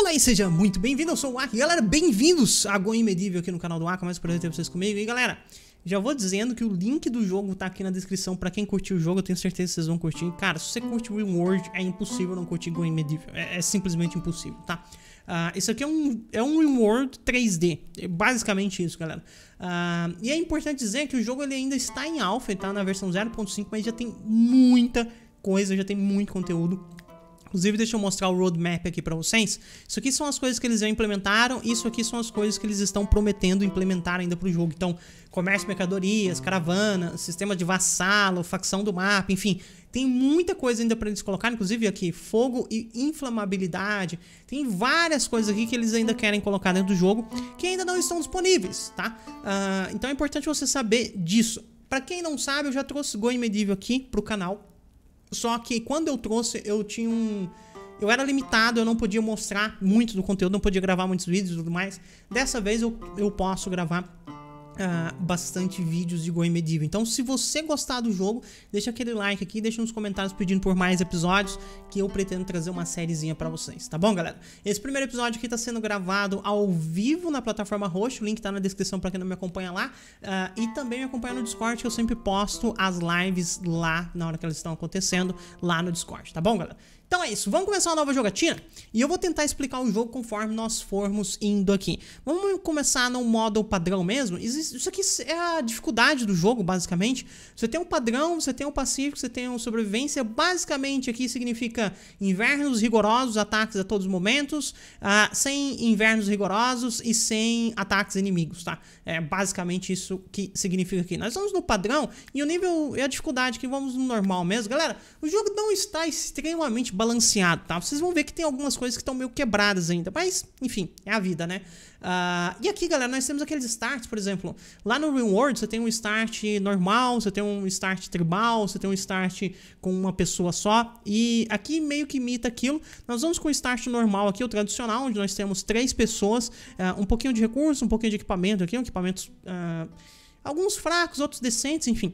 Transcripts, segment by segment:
Olá e seja muito bem-vindo, eu sou o Aki. Galera, bem-vindos a Go Imedível aqui no canal do Aki, mais um prazer ter vocês comigo. E galera, já vou dizendo que o link do jogo tá aqui na descrição pra quem curtiu o jogo, eu tenho certeza que vocês vão curtir. Cara, se você curte World, é impossível não curtir Go Imedível, é, é simplesmente impossível, tá? Uh, isso aqui é um, é um reward 3D, é basicamente isso, galera. Uh, e é importante dizer que o jogo ele ainda está em alpha, tá na versão 0.5, mas já tem muita coisa, já tem muito conteúdo Inclusive, deixa eu mostrar o roadmap aqui para vocês. Isso aqui são as coisas que eles já implementaram, isso aqui são as coisas que eles estão prometendo implementar ainda para o jogo. Então, comércio de mercadorias, caravana, sistema de vassalo, facção do mapa, enfim. Tem muita coisa ainda para eles colocar, inclusive aqui, fogo e inflamabilidade. Tem várias coisas aqui que eles ainda querem colocar dentro do jogo que ainda não estão disponíveis, tá? Uh, então é importante você saber disso. Para quem não sabe, eu já trouxe Go Medieval aqui para o canal só que quando eu trouxe, eu tinha um. Eu era limitado, eu não podia mostrar muito do conteúdo, não podia gravar muitos vídeos e tudo mais. Dessa vez eu, eu posso gravar ah, bastante vídeos de Going Medieval. Então, se você gostar do jogo, deixa aquele like aqui, deixa nos comentários pedindo por mais episódios, que eu pretendo trazer uma sériezinha para vocês, tá bom, galera? Esse primeiro episódio aqui tá sendo gravado ao vivo na plataforma roxa, o link tá na descrição para quem não me acompanha lá, uh, e também me acompanha no Discord, que eu sempre posto as lives lá, na hora que elas estão acontecendo, lá no Discord, tá bom, galera? Então é isso, vamos começar uma nova jogatina e eu vou tentar explicar o jogo conforme nós formos indo aqui. Vamos começar no modo padrão mesmo. Isso aqui é a dificuldade do jogo, basicamente. Você tem um padrão, você tem um pacífico, você tem um sobrevivência. Basicamente aqui significa invernos rigorosos, ataques a todos os momentos, uh, sem invernos rigorosos e sem ataques inimigos, tá? É basicamente isso que significa aqui. Nós estamos no padrão e o nível e a dificuldade que vamos no normal mesmo. Galera, o jogo não está extremamente balanceado, tá? Vocês vão ver que tem algumas coisas que estão meio quebradas ainda, mas, enfim, é a vida, né? Uh, e aqui, galera, nós temos aqueles starts, por exemplo, lá no Reward você tem um start normal, você tem um start tribal, você tem um start com uma pessoa só, e aqui meio que imita aquilo. Nós vamos com o start normal aqui, o tradicional, onde nós temos três pessoas, uh, um pouquinho de recurso, um pouquinho de equipamento aqui, um equipamentos... Uh, ah, alguns fracos, outros decentes, enfim.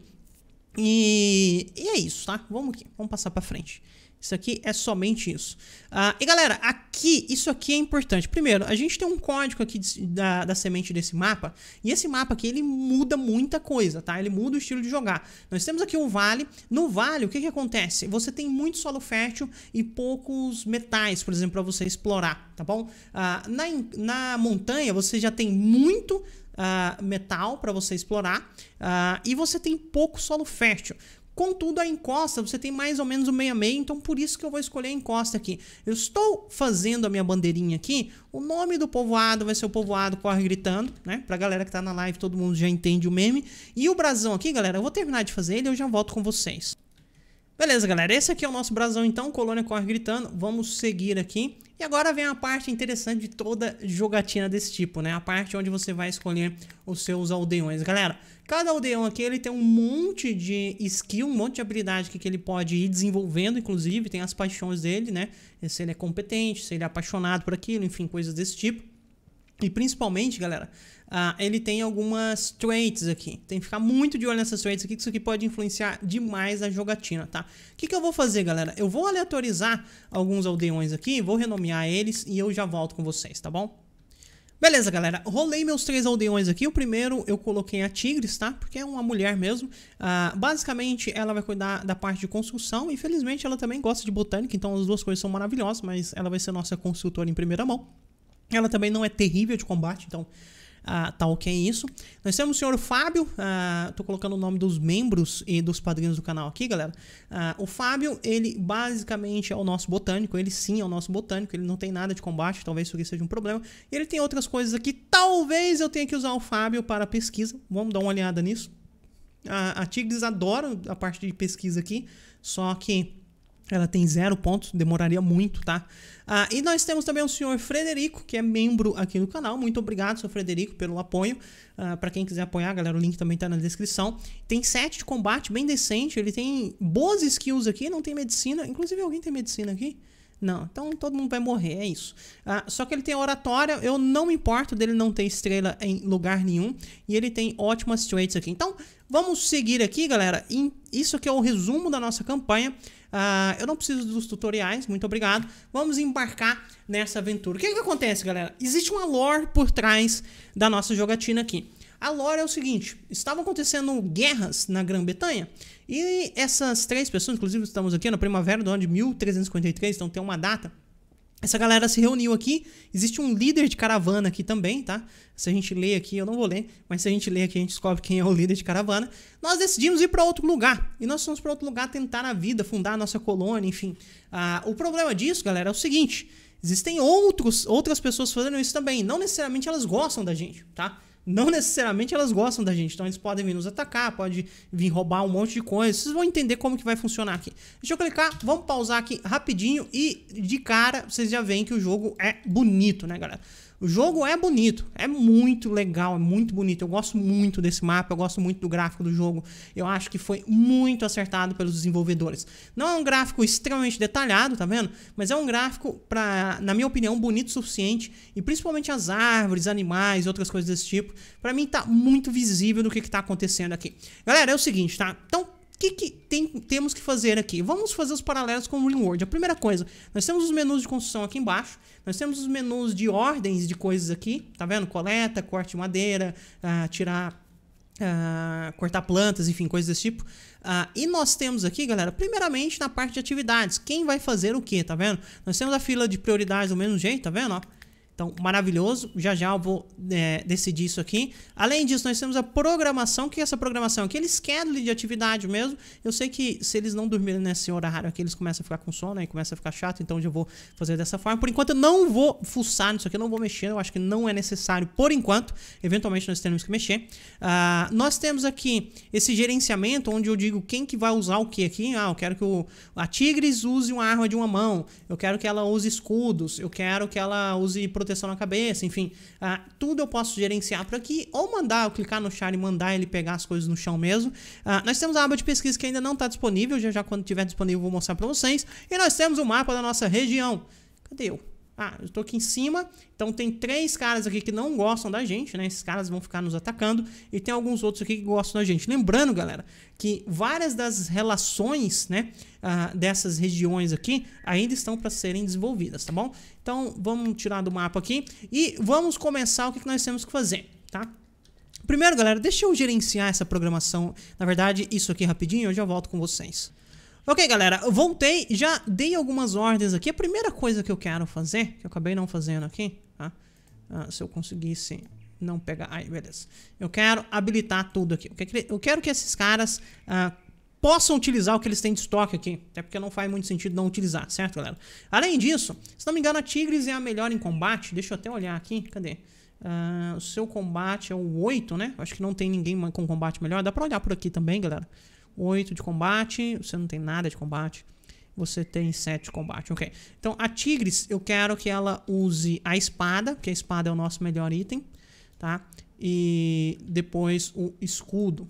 E, e, é isso, tá? Vamos aqui, vamos passar para frente. Isso aqui é somente isso. Ah, e galera, aqui, isso aqui é importante. Primeiro, a gente tem um código aqui de, da, da semente desse mapa, e esse mapa aqui, ele muda muita coisa, tá? Ele muda o estilo de jogar. Nós temos aqui um vale. No vale, o que que acontece? Você tem muito solo fértil e poucos metais, por exemplo, para você explorar, tá bom? Ah, na, na montanha, você já tem muito Uh, metal para você explorar uh, e você tem pouco solo fértil. Contudo, a encosta, você tem mais ou menos o um meio a meio, então por isso que eu vou escolher a encosta aqui. Eu estou fazendo a minha bandeirinha aqui, o nome do povoado vai ser o povoado Corre Gritando, né? Pra galera que tá na live, todo mundo já entende o meme. E o brasão aqui, galera, eu vou terminar de fazer ele e eu já volto com vocês. Beleza, galera, esse aqui é o nosso brasão então, colônia Corre Gritando. Vamos seguir aqui. E agora vem a parte interessante de toda jogatina desse tipo, né? A parte onde você vai escolher os seus aldeões. Galera, cada aldeão aqui ele tem um monte de skill, um monte de habilidade que, que ele pode ir desenvolvendo, inclusive tem as paixões dele, né? Se ele é competente, se ele é apaixonado por aquilo, enfim, coisas desse tipo. E principalmente, galera, uh, ele tem algumas traits aqui. Tem que ficar muito de olho nessas traits aqui, que isso aqui pode influenciar demais a jogatina, tá? O que, que eu vou fazer, galera? Eu vou aleatorizar alguns aldeões aqui, vou renomear eles e eu já volto com vocês, tá bom? Beleza, galera, rolei meus três aldeões aqui. O primeiro eu coloquei a Tigres, tá? Porque é uma mulher mesmo. Uh, basicamente, ela vai cuidar da parte de construção. Infelizmente, ela também gosta de botânica, então as duas coisas são maravilhosas, mas ela vai ser nossa consultora em primeira mão. Ela também não é terrível de combate, então tal ah, tá ok isso. Nós temos o senhor Fábio, estou ah, tô colocando o nome dos membros e dos padrinhos do canal aqui, galera. Ah, o Fábio, ele basicamente é o nosso botânico, ele sim é o nosso botânico, ele não tem nada de combate, talvez isso aqui seja um problema. E ele tem outras coisas aqui, talvez eu tenha que usar o Fábio para pesquisa, vamos dar uma olhada nisso. A, a Tigres adora a parte de pesquisa aqui, só que ela tem zero pontos, demoraria muito, tá? Ah, e nós temos também o senhor Frederico, que é membro aqui do canal. Muito obrigado, senhor Frederico, pelo apoio. Ah, para quem quiser apoiar, galera, o link também tá na descrição. Tem sete de combate bem decente, ele tem boas skills aqui, não tem medicina. Inclusive, alguém tem medicina aqui? Não, então todo mundo vai morrer, é isso. Ah, só que ele tem oratória, eu não me importo dele não ter estrela em lugar nenhum. E ele tem ótimas traits aqui. Então, vamos seguir aqui, galera. Isso aqui é o resumo da nossa campanha. Ah, eu não preciso dos tutoriais, muito obrigado. Vamos embarcar nessa aventura. O que, que acontece, galera? Existe uma lore por trás da nossa jogatina aqui. A lore é o seguinte: estavam acontecendo guerras na Grã-Bretanha e essas três pessoas, inclusive estamos aqui na primavera do ano de 1353, então tem uma data. Essa galera se reuniu aqui. Existe um líder de caravana aqui também, tá? Se a gente lê aqui, eu não vou ler, mas se a gente lê aqui, a gente descobre quem é o líder de caravana. Nós decidimos ir para outro lugar. E nós fomos para outro lugar tentar a vida, fundar a nossa colônia, enfim. Ah, o problema disso, galera, é o seguinte: existem outros, outras pessoas fazendo isso também. Não necessariamente elas gostam da gente, tá? não necessariamente elas gostam da gente. Então eles podem vir nos atacar, pode vir roubar um monte de coisa. Vocês vão entender como que vai funcionar aqui. Deixa eu clicar, vamos pausar aqui rapidinho e de cara vocês já veem que o jogo é bonito, né, galera? O jogo é bonito, é muito legal, é muito bonito. Eu gosto muito desse mapa, eu gosto muito do gráfico do jogo. Eu acho que foi muito acertado pelos desenvolvedores. Não é um gráfico extremamente detalhado, tá vendo? Mas é um gráfico, pra, na minha opinião, bonito o suficiente. E principalmente as árvores, animais, outras coisas desse tipo. Pra mim tá muito visível do que, que tá acontecendo aqui. Galera, é o seguinte, tá? Então o que, que tem, temos que fazer aqui? Vamos fazer os paralelos com o World. A primeira coisa, nós temos os menus de construção aqui embaixo, nós temos os menus de ordens de coisas aqui, tá vendo? Coleta, corte de madeira, uh, tirar Uh, cortar plantas, enfim, coisas desse tipo. Uh, e nós temos aqui, galera, primeiramente na parte de atividades, quem vai fazer o que, tá vendo? Nós temos a fila de prioridades do mesmo jeito, tá vendo? Ó, então, maravilhoso. Já já eu vou é, decidir isso aqui. Além disso, nós temos a programação. O que é essa programação? Aquele schedule de atividade mesmo. Eu sei que se eles não dormirem nesse horário aqui, eles começam a ficar com sono e começam a ficar chato. Então, eu vou fazer dessa forma. Por enquanto, eu não vou fuçar nisso aqui. Eu não vou mexer. Eu acho que não é necessário por enquanto. Eventualmente, nós teremos que mexer. Uh, nós temos aqui esse gerenciamento, onde eu digo quem que vai usar o que aqui. Ah, eu quero que o, a Tigres use uma arma de uma mão. Eu quero que ela use escudos. Eu quero que ela use proteção na cabeça, enfim. Ah, tudo eu posso gerenciar por aqui, ou mandar, eu clicar no char e mandar ele pegar as coisas no chão mesmo. Ah, nós temos a aba de pesquisa que ainda não está disponível, já já quando tiver disponível vou mostrar para vocês. E nós temos o mapa da nossa região. Cadê eu? Ah, eu tô aqui em cima, então tem três caras aqui que não gostam da gente, né? Esses caras vão ficar nos atacando e tem alguns outros aqui que gostam da gente. Lembrando, galera, que várias das relações, né, uh, dessas regiões aqui ainda estão para serem desenvolvidas, tá bom? Então vamos tirar do mapa aqui e vamos começar o que, que nós temos que fazer, tá? Primeiro, galera, deixa eu gerenciar essa programação, na verdade, isso aqui rapidinho, eu já volto com vocês. Ok, galera, eu voltei, já dei algumas ordens aqui. A primeira coisa que eu quero fazer, que eu acabei não fazendo aqui, tá? Ah, se eu conseguisse não pegar... Ai, beleza. Eu quero habilitar tudo aqui. Eu quero que esses caras ah, possam utilizar o que eles têm de estoque aqui. Até porque não faz muito sentido não utilizar, certo, galera? Além disso, se não me engano, a Tigres é a melhor em combate. Deixa eu até olhar aqui. Cadê? Ah, o seu combate é o 8, né? Acho que não tem ninguém com combate melhor. Dá pra olhar por aqui também, galera. 8 de combate, você não tem nada de combate. Você tem 7 de combate, ok. Então, a Tigres, eu quero que ela use a espada, porque a espada é o nosso melhor item, tá? E depois o escudo.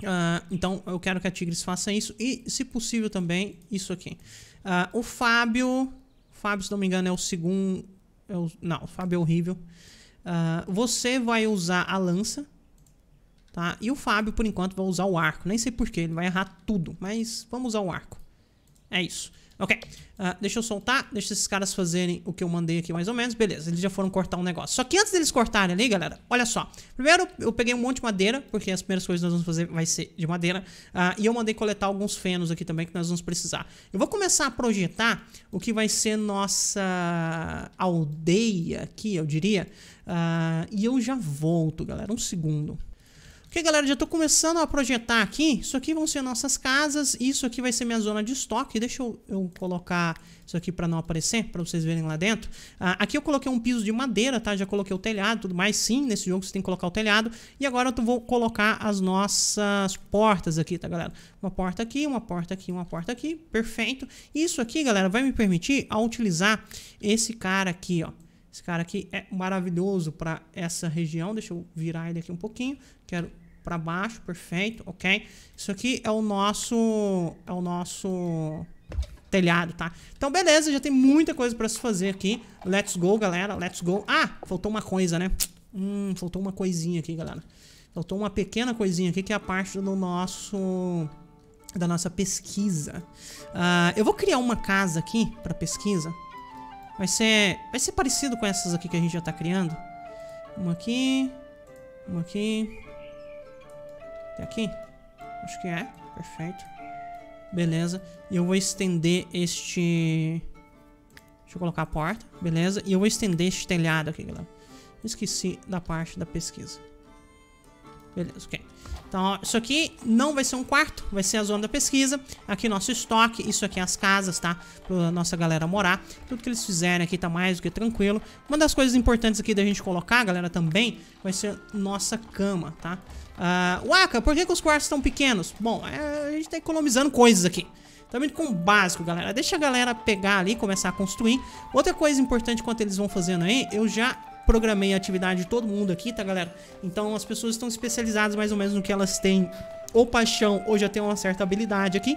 Uh, então, eu quero que a Tigres faça isso. E, se possível, também isso aqui. Uh, o Fábio... Fábio, se não me engano, é o segundo... É o, não, o Fábio é horrível. Uh, você vai usar a lança, Tá? E o Fábio, por enquanto, vai usar o arco. Nem sei porquê, ele vai errar tudo, mas vamos usar o arco. É isso. Ok, uh, deixa eu soltar, deixa esses caras fazerem o que eu mandei aqui mais ou menos Beleza, eles já foram cortar um negócio Só que antes deles cortarem ali, galera, olha só Primeiro eu peguei um monte de madeira, porque as primeiras coisas que nós vamos fazer vai ser de madeira uh, E eu mandei coletar alguns fenos aqui também que nós vamos precisar Eu vou começar a projetar o que vai ser nossa aldeia aqui, eu diria uh, E eu já volto, galera, um segundo porque, galera, já tô começando a projetar aqui. Isso aqui vão ser nossas casas. Isso aqui vai ser minha zona de estoque. Deixa eu, eu colocar isso aqui para não aparecer, para vocês verem lá dentro. Ah, aqui eu coloquei um piso de madeira, tá? Já coloquei o telhado tudo mais. Sim, nesse jogo você tem que colocar o telhado. E agora eu vou colocar as nossas portas aqui, tá, galera? Uma porta aqui, uma porta aqui, uma porta aqui. Perfeito. Isso aqui, galera, vai me permitir a utilizar esse cara aqui, ó. Esse cara aqui é maravilhoso para essa região. Deixa eu virar ele aqui um pouquinho. Quero para baixo, perfeito, ok? Isso aqui é o nosso, é o nosso telhado, tá? Então, beleza, já tem muita coisa para se fazer aqui. Let's go, galera, let's go. Ah, faltou uma coisa, né? Hum, faltou uma coisinha aqui, galera. Faltou uma pequena coisinha aqui que é a parte do nosso da nossa pesquisa. Uh, eu vou criar uma casa aqui para pesquisa. Vai ser vai ser parecido com essas aqui que a gente já tá criando. Uma aqui, uma aqui, aqui? Acho que é. Perfeito. Beleza. E eu vou estender este... Deixa eu colocar a porta. Beleza. E eu vou estender este telhado aqui, galera. Esqueci da parte da pesquisa. Beleza, ok. Então, isso aqui não vai ser um quarto, vai ser a zona da pesquisa. Aqui nosso estoque, isso aqui é as casas, tá? Pra nossa galera morar. Tudo que eles fizerem aqui tá mais do que tranquilo. Uma das coisas importantes aqui da gente colocar, galera, também, vai ser nossa cama, tá? Tá? Uh, Waka, por que, que os quartos estão pequenos? Bom, é, a gente tá economizando coisas aqui. Também tá com o básico, galera. Deixa a galera pegar ali, começar a construir. Outra coisa importante quanto eles vão fazendo aí, eu já programei a atividade de todo mundo aqui, tá, galera? Então as pessoas estão especializadas mais ou menos no que elas têm ou paixão ou já tem uma certa habilidade aqui.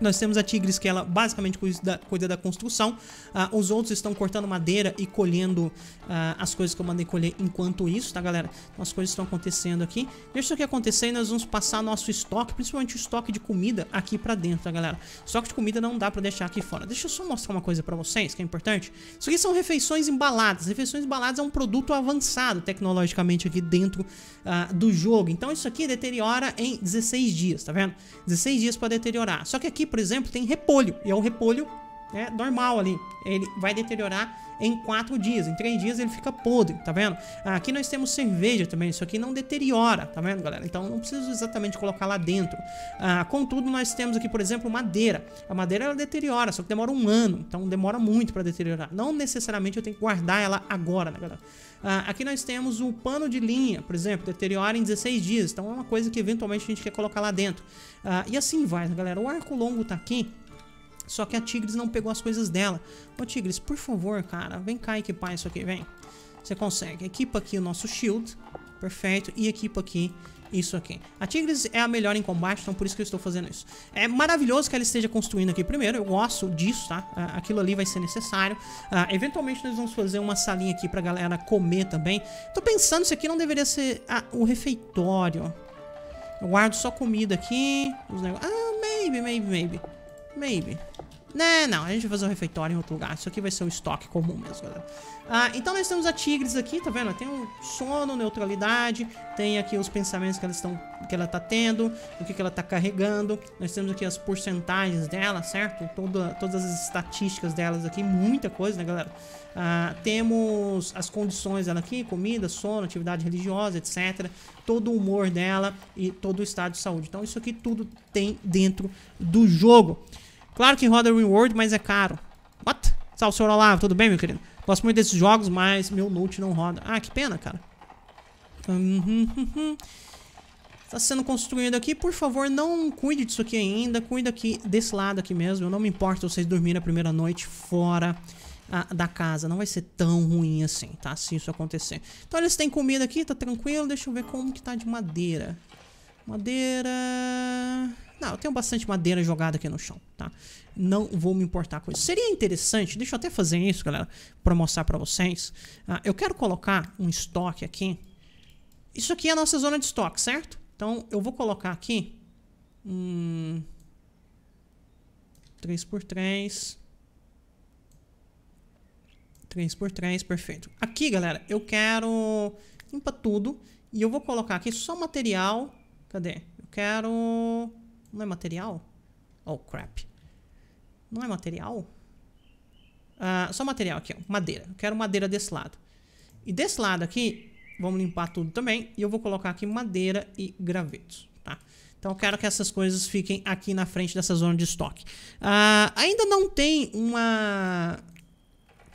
Nós temos a Tigres, que ela basicamente cuida da, cuida da construção. Ah, os outros estão cortando madeira e colhendo ah, as coisas que eu mandei colher enquanto isso, tá, galera? Então as coisas estão acontecendo aqui. Deixa isso aqui acontecer e nós vamos passar nosso estoque, principalmente o estoque de comida, aqui pra dentro, tá, galera? Estoque de comida não dá pra deixar aqui fora. Deixa eu só mostrar uma coisa pra vocês, que é importante. Isso aqui são refeições embaladas. Refeições embaladas é um produto avançado tecnologicamente aqui dentro ah, do jogo. Então isso aqui deteriora em 16 dias, tá vendo? 16 dias pra deteriorar. Só que aqui por exemplo, tem repolho. E é o repolho né, normal ali. Ele vai deteriorar em 4 dias. Em 3 dias ele fica podre, tá vendo? Aqui nós temos cerveja também. Isso aqui não deteriora, tá vendo, galera? Então não preciso exatamente colocar lá dentro. Ah, contudo, nós temos aqui, por exemplo, madeira. A madeira ela deteriora, só que demora um ano. Então demora muito para deteriorar. Não necessariamente eu tenho que guardar ela agora, né, galera? Ah, aqui nós temos o pano de linha, por exemplo, deteriora em 16 dias. Então é uma coisa que eventualmente a gente quer colocar lá dentro. Ah, e assim vai, galera. O arco longo tá aqui. Só que a Tigres não pegou as coisas dela. Ô Tigres, por favor, cara, vem cá equipar isso aqui, vem. Você consegue. Equipa aqui o nosso shield. Perfeito. E equipa aqui isso aqui. A Tigris é a melhor em combate, então por isso que eu estou fazendo isso. É maravilhoso que ela esteja construindo aqui primeiro, eu gosto disso, tá? Ah, aquilo ali vai ser necessário. Uh, eventualmente nós vamos fazer uma salinha aqui pra galera comer também. Tô pensando se aqui não deveria ser ah, o refeitório. Eu guardo só comida aqui. Os negócios. Ah, maybe, maybe, maybe. Maybe. Não, né, não, a gente vai fazer um refeitório em outro lugar. Isso aqui vai ser um estoque comum mesmo, galera. Ah, então nós temos a Tigres aqui, tá vendo? Tem o sono, neutralidade, tem aqui os pensamentos que ela, estão, que ela tá tendo, o que, que ela tá carregando. Nós temos aqui as porcentagens dela, certo? Toda, todas as estatísticas delas aqui, muita coisa, né, galera? Ah, temos as condições dela aqui, comida, sono, atividade religiosa, etc. Todo o humor dela e todo o estado de saúde. Então isso aqui tudo tem dentro do jogo. Claro que roda reward, mas é caro. What? Salve, senhor Olavo, tudo bem, meu querido? Gosto muito desses jogos, mas meu Note não roda. Ah, que pena, cara. Uhum, uhum. Tá sendo construído aqui. Por favor, não cuide disso aqui ainda. Cuida aqui desse lado aqui mesmo. Eu não me importo vocês dormirem a primeira noite fora a, ah, da casa. Não vai ser tão ruim assim, tá? Se isso acontecer. Então, eles têm comida aqui, tá tranquilo. Deixa eu ver como que tá de madeira. Madeira... Não, eu tenho bastante madeira jogada aqui no chão, tá? Não vou me importar com isso. Seria interessante, deixa eu até fazer isso, galera, para mostrar para vocês. Ah, eu quero colocar um estoque aqui. Isso aqui é a nossa zona de estoque, certo? Então, eu vou colocar aqui... Hum, 3x3... 3x3, perfeito. Aqui, galera, eu quero limpar tudo. E eu vou colocar aqui só material. Cadê? Eu quero não é material? Oh, crap. Não é material? Ah, só material aqui, ó. Madeira. Eu quero madeira desse lado. E desse lado aqui, vamos limpar tudo também. E eu vou colocar aqui madeira e gravetos, tá? Então eu quero que essas coisas fiquem aqui na frente dessa zona de estoque. Ah, ainda não tem uma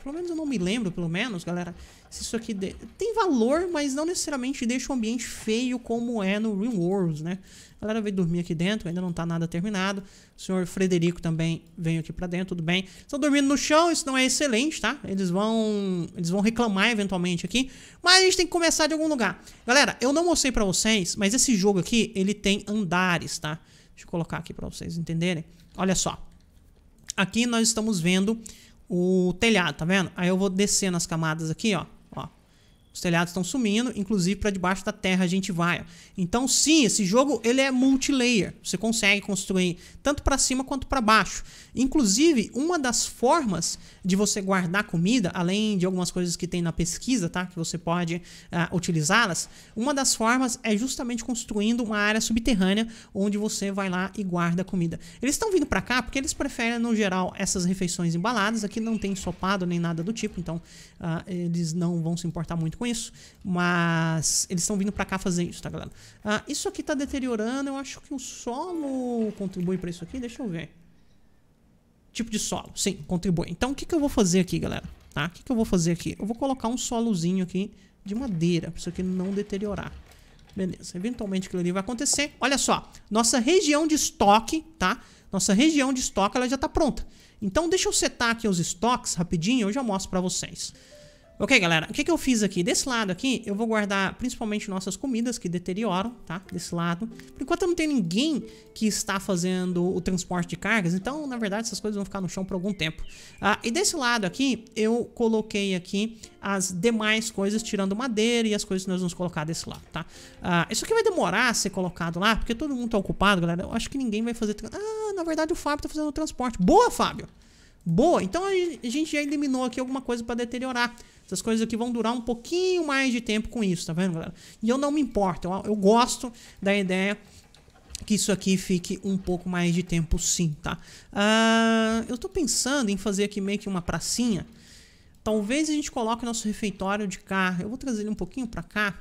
pelo menos eu não me lembro, pelo menos, galera, se isso aqui de... tem valor, mas não necessariamente deixa o ambiente feio como é no Real World, né? A galera veio dormir aqui dentro, ainda não tá nada terminado. O senhor Frederico também veio aqui pra dentro, tudo bem. Estão dormindo no chão, isso não é excelente, tá? Eles vão, eles vão reclamar eventualmente aqui, mas a gente tem que começar de algum lugar. Galera, eu não mostrei pra vocês, mas esse jogo aqui, ele tem andares, tá? Deixa eu colocar aqui pra vocês entenderem. Olha só. Aqui nós estamos vendo o telhado, tá vendo? Aí eu vou descer nas camadas aqui, ó. ó. Os telhados estão sumindo, inclusive para debaixo da terra a gente vai. Ó. Então sim, esse jogo ele é multilayer. Você consegue construir tanto para cima quanto para baixo. Inclusive, uma das formas de você guardar comida, além de algumas coisas que tem na pesquisa, tá? Que você pode uh, utilizá-las. Uma das formas é justamente construindo uma área subterrânea onde você vai lá e guarda comida. Eles estão vindo para cá porque eles preferem, no geral, essas refeições embaladas. Aqui não tem ensopado nem nada do tipo, então uh, eles não vão se importar muito com isso. Mas eles estão vindo para cá fazer isso, tá, galera? Uh, isso aqui tá deteriorando. Eu acho que o solo contribui para isso aqui. Deixa eu ver. Tipo de solo, sim, contribui. Então o que, que eu vou fazer aqui, galera? Tá? O que, que eu vou fazer aqui? Eu vou colocar um solozinho aqui de madeira, pra isso aqui não deteriorar. Beleza, eventualmente aquilo ali vai acontecer. Olha só, nossa região de estoque, tá? Nossa região de estoque, ela já tá pronta. Então deixa eu setar aqui os estoques rapidinho, eu já mostro pra vocês. Ok, galera, o que, que eu fiz aqui? Desse lado aqui, eu vou guardar principalmente nossas comidas que deterioram, tá? Desse lado. Por enquanto eu não tenho ninguém que está fazendo o transporte de cargas, então, na verdade, essas coisas vão ficar no chão por algum tempo. Ah, e desse lado aqui, eu coloquei aqui as demais coisas, tirando madeira e as coisas que nós vamos colocar desse lado, tá? Ah, isso aqui vai demorar a ser colocado lá, porque todo mundo está ocupado, galera. Eu acho que ninguém vai fazer... Ah, na verdade, o Fábio está fazendo o transporte. Boa, Fábio! Boa, então a gente já eliminou aqui alguma coisa para deteriorar. Essas coisas aqui vão durar um pouquinho mais de tempo com isso, tá vendo, galera? E eu não me importo, eu, eu gosto da ideia que isso aqui fique um pouco mais de tempo sim, tá? Uh, eu tô pensando em fazer aqui meio que uma pracinha. Talvez a gente coloque nosso refeitório de cá. Eu vou trazer ele um pouquinho pra cá.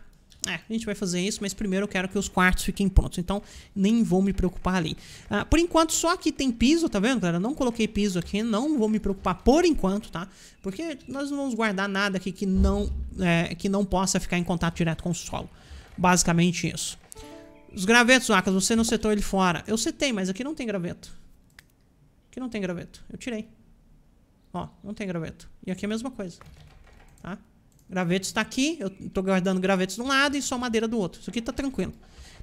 É, a gente vai fazer isso, mas primeiro eu quero que os quartos fiquem prontos. Então, nem vou me preocupar ali. Ah, por enquanto, só aqui tem piso, tá vendo, galera? Não coloquei piso aqui, não vou me preocupar por enquanto, tá? Porque nós não vamos guardar nada aqui que não, é, que não possa ficar em contato direto com o solo. Basicamente isso. Os gravetos, Acas, você não setou ele fora. Eu setei, mas aqui não tem graveto. Aqui não tem graveto. Eu tirei. Ó, não tem graveto. E aqui é a mesma coisa. Tá? Graveto está aqui, eu estou guardando gravetos de um lado e só madeira do outro. Isso aqui está tranquilo.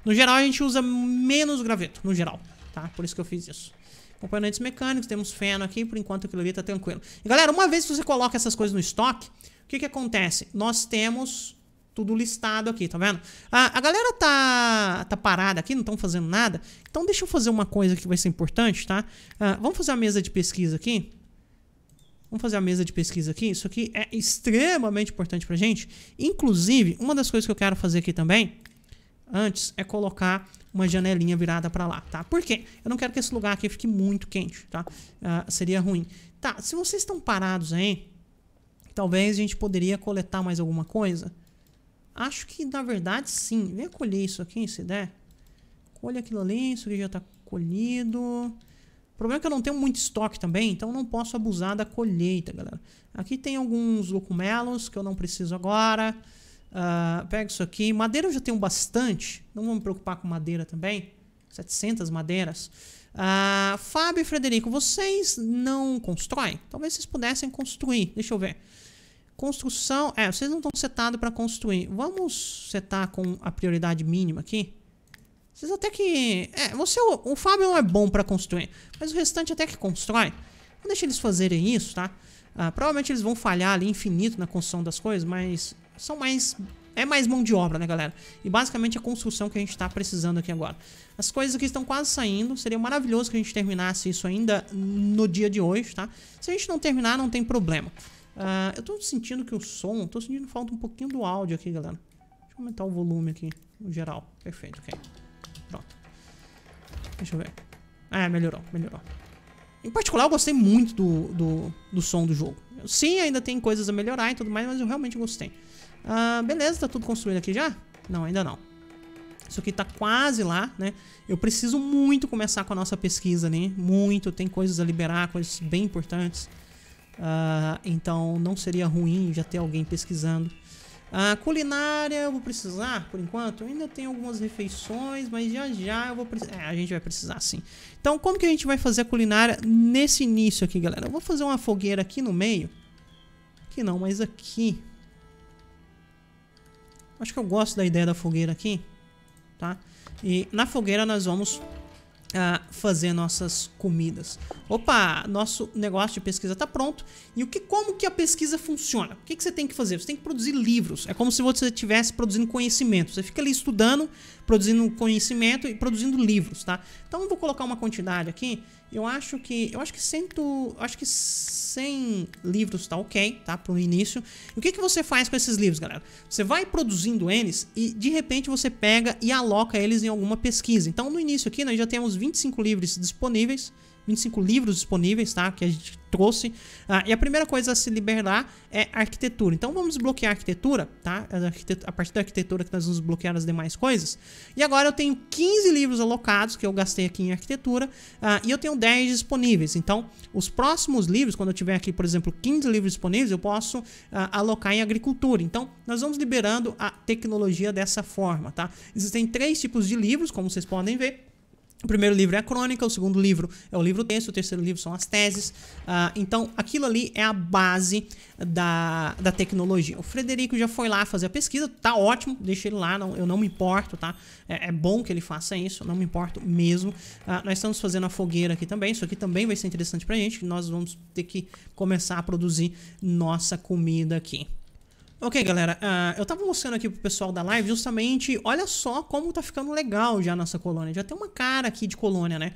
No geral, a gente usa menos graveto, no geral, tá? Por isso que eu fiz isso. Componentes mecânicos, temos feno aqui, por enquanto aquilo ali está tranquilo. E, galera, uma vez que você coloca essas coisas no estoque, o que que acontece? Nós temos tudo listado aqui, tá vendo? A, a galera tá, tá parada aqui, não estão fazendo nada. Então deixa eu fazer uma coisa que vai ser importante, tá? Uh, vamos fazer a mesa de pesquisa aqui. Vamos fazer a mesa de pesquisa aqui. Isso aqui é extremamente importante para a gente. Inclusive, uma das coisas que eu quero fazer aqui também, antes, é colocar uma janelinha virada para lá, tá? Por quê? Eu não quero que esse lugar aqui fique muito quente, tá? Uh, seria ruim. Tá, se vocês estão parados aí, talvez a gente poderia coletar mais alguma coisa. Acho que, na verdade, sim. Vem colher isso aqui, se der. Colhe aquilo ali, isso aqui já está colhido problema é que eu não tenho muito estoque também, então não posso abusar da colheita, galera. Aqui tem alguns locumelos que eu não preciso agora. Uh, pego isso aqui. Madeira eu já tenho bastante. Não vou me preocupar com madeira também. 700 madeiras. Uh, Fábio e Frederico, vocês não constroem? Talvez vocês pudessem construir. Deixa eu ver. Construção. É, vocês não estão setados para construir. Vamos setar com a prioridade mínima aqui. Vocês até que... É, você, é o, Fábio é bom pra construir, mas o restante até que constrói. Não deixa eles fazerem isso, tá? Ah, provavelmente eles vão falhar ali infinito na construção das coisas, mas são mais... É mais mão de obra, né, galera? E basicamente é a construção que a gente tá precisando aqui agora. As coisas aqui estão quase saindo. Seria maravilhoso que a gente terminasse isso ainda no dia de hoje, tá? Se a gente não terminar, não tem problema. Uh, eu tô sentindo que o som... Tô sentindo falta um pouquinho do áudio aqui, galera. Deixa eu aumentar o volume aqui, no geral. Perfeito, ok. Deixa eu ver. Ah, melhorou, melhorou. Em particular, eu gostei muito do, do, do som do jogo. Sim, ainda tem coisas a melhorar e tudo mais, mas eu realmente gostei. Ah, beleza, tá tudo construído aqui já? Não, ainda não. Isso aqui tá quase lá, né? Eu preciso muito começar com a nossa pesquisa, né? Muito, tem coisas a liberar, coisas bem importantes. Ah, então não seria ruim já ter alguém pesquisando. A culinária eu vou precisar por enquanto. Eu ainda tenho algumas refeições, mas já já eu vou precisar. É, a gente vai precisar sim. Então, como que a gente vai fazer a culinária nesse início aqui, galera? Eu vou fazer uma fogueira aqui no meio. Aqui não, mas aqui. Acho que eu gosto da ideia da fogueira aqui. Tá? E na fogueira nós vamos ah, fazer nossas comidas opa, nosso negócio de pesquisa está pronto. E o que, como que a pesquisa funciona? O que, que você tem que fazer? Você tem que produzir livros. É como se você estivesse produzindo conhecimento. Você fica ali estudando, produzindo conhecimento e produzindo livros, tá? Então eu vou colocar uma quantidade aqui. Eu acho que eu acho que 100, acho que 100 livros tá OK, tá para o início. E o que que você faz com esses livros, galera? Você vai produzindo eles e de repente você pega e aloca eles em alguma pesquisa. Então no início aqui nós já temos 25 livros disponíveis. 25 livros disponíveis, tá? Que a gente trouxe. Ah, e a primeira coisa a se liberar é arquitetura. Então vamos desbloquear a arquitetura, tá? A partir da arquitetura que nós vamos bloquear as demais coisas. E agora eu tenho 15 livros alocados que eu gastei aqui em arquitetura ah, e eu tenho 10 disponíveis. Então os próximos livros, quando eu tiver aqui, por exemplo, 15 livros disponíveis, eu posso ah, alocar em agricultura. Então nós vamos liberando a tecnologia dessa forma, tá? Existem três tipos de livros, como vocês podem ver. O primeiro livro é a crônica, o segundo livro é o livro texto, o terceiro livro são as teses. Uh, então, aquilo ali é a base da, da tecnologia. O Frederico já foi lá fazer a pesquisa, tá ótimo, deixa ele lá, não, eu não me importo, tá? É, é, bom que ele faça isso, não me importo mesmo. Uh, nós estamos fazendo a fogueira aqui também, isso aqui também vai ser interessante pra gente, nós vamos ter que começar a produzir nossa comida aqui. Ok, galera, uh, eu tava mostrando aqui pro pessoal da live justamente, olha só como tá ficando legal já a nossa colônia. Já tem uma cara aqui de colônia, né?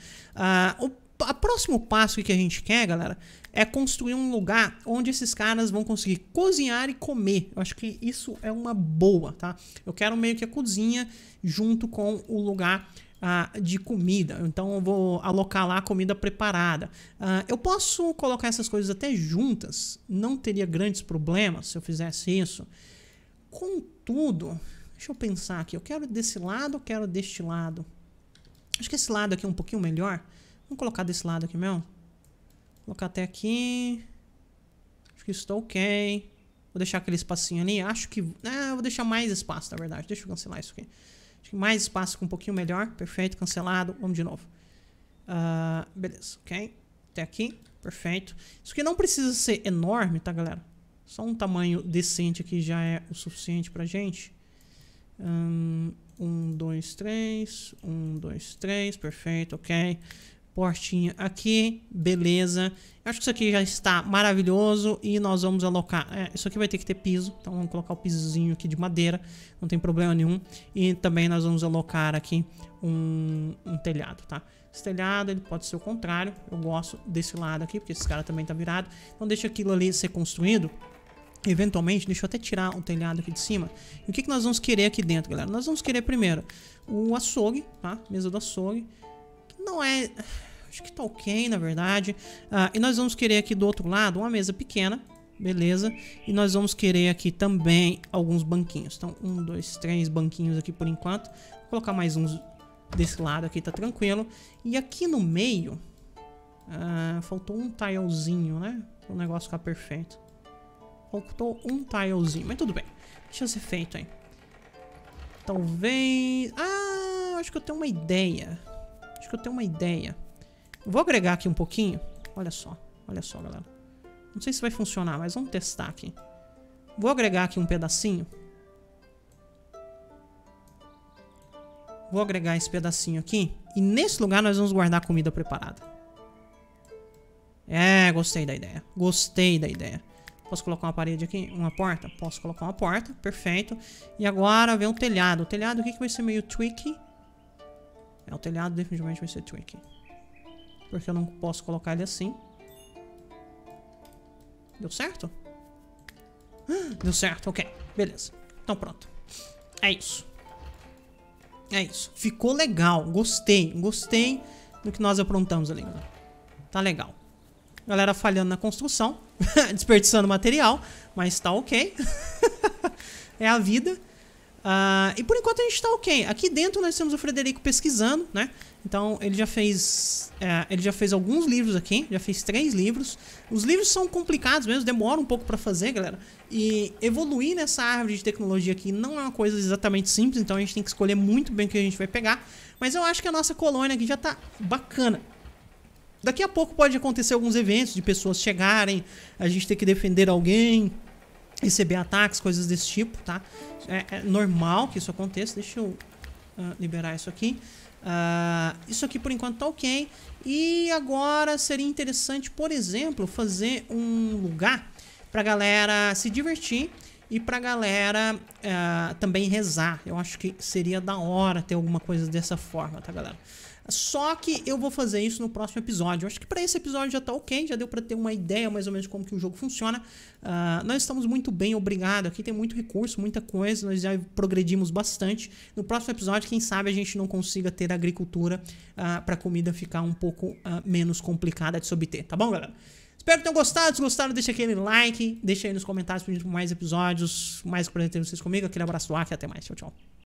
Uh, o a próximo passo que a gente quer, galera, é construir um lugar onde esses caras vão conseguir cozinhar e comer. Eu acho que isso é uma boa, tá? Eu quero meio que a cozinha junto com o lugar ah, de comida. Então eu vou alocar lá a comida preparada. Ah, eu posso colocar essas coisas até juntas, não teria grandes problemas se eu fizesse isso. Contudo, deixa eu pensar aqui. Eu quero desse lado, ou quero deste lado. Acho que esse lado aqui é um pouquinho melhor. Vamos colocar desse lado aqui mesmo. colocar até aqui. Acho que estou ok. Vou deixar aquele espacinho ali. Acho que... Ah, vou deixar mais espaço, na verdade. Deixa eu cancelar isso aqui mais espaço com um pouquinho melhor. Perfeito, cancelado. Vamos de novo. Uh, beleza, ok? Até aqui, perfeito. Isso aqui não precisa ser enorme, tá, galera? Só um tamanho decente aqui já é o suficiente pra gente. um, dois, três. Um, dois, três. Perfeito, ok portinha aqui, beleza. Eu acho que isso aqui já está maravilhoso e nós vamos alocar... É, isso aqui vai ter que ter piso, então vamos colocar o pisozinho aqui de madeira, não tem problema nenhum. E também nós vamos alocar aqui um, um telhado, tá? Esse telhado, ele pode ser o contrário, eu gosto desse lado aqui, porque esse cara também tá virado. Então deixa aquilo ali ser construído. Eventualmente, deixa eu até tirar o telhado aqui de cima. E o que, que nós vamos querer aqui dentro, galera? Nós vamos querer primeiro o açougue, tá? Mesa do açougue não é. Acho que tá ok, na verdade. Ah, e nós vamos querer aqui do outro lado uma mesa pequena. Beleza. E nós vamos querer aqui também alguns banquinhos. Então, um, dois, três banquinhos aqui por enquanto. Vou colocar mais uns desse lado aqui, tá tranquilo. E aqui no meio... Ah, faltou um tilezinho, né? Pra o negócio ficar perfeito. Faltou um tilezinho, mas tudo bem. Deixa ser feito aí. Talvez... Ah, acho que eu tenho uma ideia. Acho que eu tenho uma ideia. Vou agregar aqui um pouquinho. Olha só, olha só, galera. Não sei se vai funcionar, mas vamos testar aqui. Vou agregar aqui um pedacinho. Vou agregar esse pedacinho aqui. E nesse lugar nós vamos guardar comida preparada. É, gostei da ideia. Gostei da ideia. Posso colocar uma parede aqui? Uma porta? Posso colocar uma porta. Perfeito. E agora vem o telhado. O telhado aqui que vai ser meio tricky. É, o telhado definitivamente vai ser tricky. Porque eu não posso colocar ele assim. Deu certo? Deu certo, ok. Beleza. Então pronto. É isso. É isso. Ficou legal. Gostei. Gostei do que nós aprontamos ali, Tá legal. Galera falhando na construção. desperdiçando material. Mas tá ok. é a vida. Uh, e por enquanto a gente está ok. Aqui dentro nós temos o Frederico pesquisando, né? Então ele já fez, é, ele já fez alguns livros aqui, já fez três livros. Os livros são complicados mesmo, demora um pouco para fazer, galera. E evoluir nessa árvore de tecnologia aqui não é uma coisa exatamente simples, então a gente tem que escolher muito bem o que a gente vai pegar. Mas eu acho que a nossa colônia aqui já tá bacana. Daqui a pouco pode acontecer alguns eventos de pessoas chegarem, a gente ter que defender alguém, receber ataques, coisas desse tipo, tá? É, é normal que isso aconteça. Deixa eu uh, liberar isso aqui. Uh, isso aqui por enquanto tá ok. E agora seria interessante, por exemplo, fazer um lugar pra galera se divertir e pra galera uh, também rezar. Eu acho que seria da hora ter alguma coisa dessa forma, tá, galera? Só que eu vou fazer isso no próximo episódio. Eu acho que para esse episódio já está ok, já deu para ter uma ideia mais ou menos como que o jogo funciona. Uh, nós estamos muito bem, obrigado. Aqui tem muito recurso, muita coisa, nós já progredimos bastante. No próximo episódio, quem sabe a gente não consiga ter agricultura uh, ah, para comida ficar um pouco uh, menos complicada de se obter, tá bom, galera? Espero que tenham gostado. Se gostaram, deixa aquele like, deixa aí nos comentários pedindo mais episódios, mais prazer ter vocês comigo. Aquele abraço do e até mais. Tchau, tchau.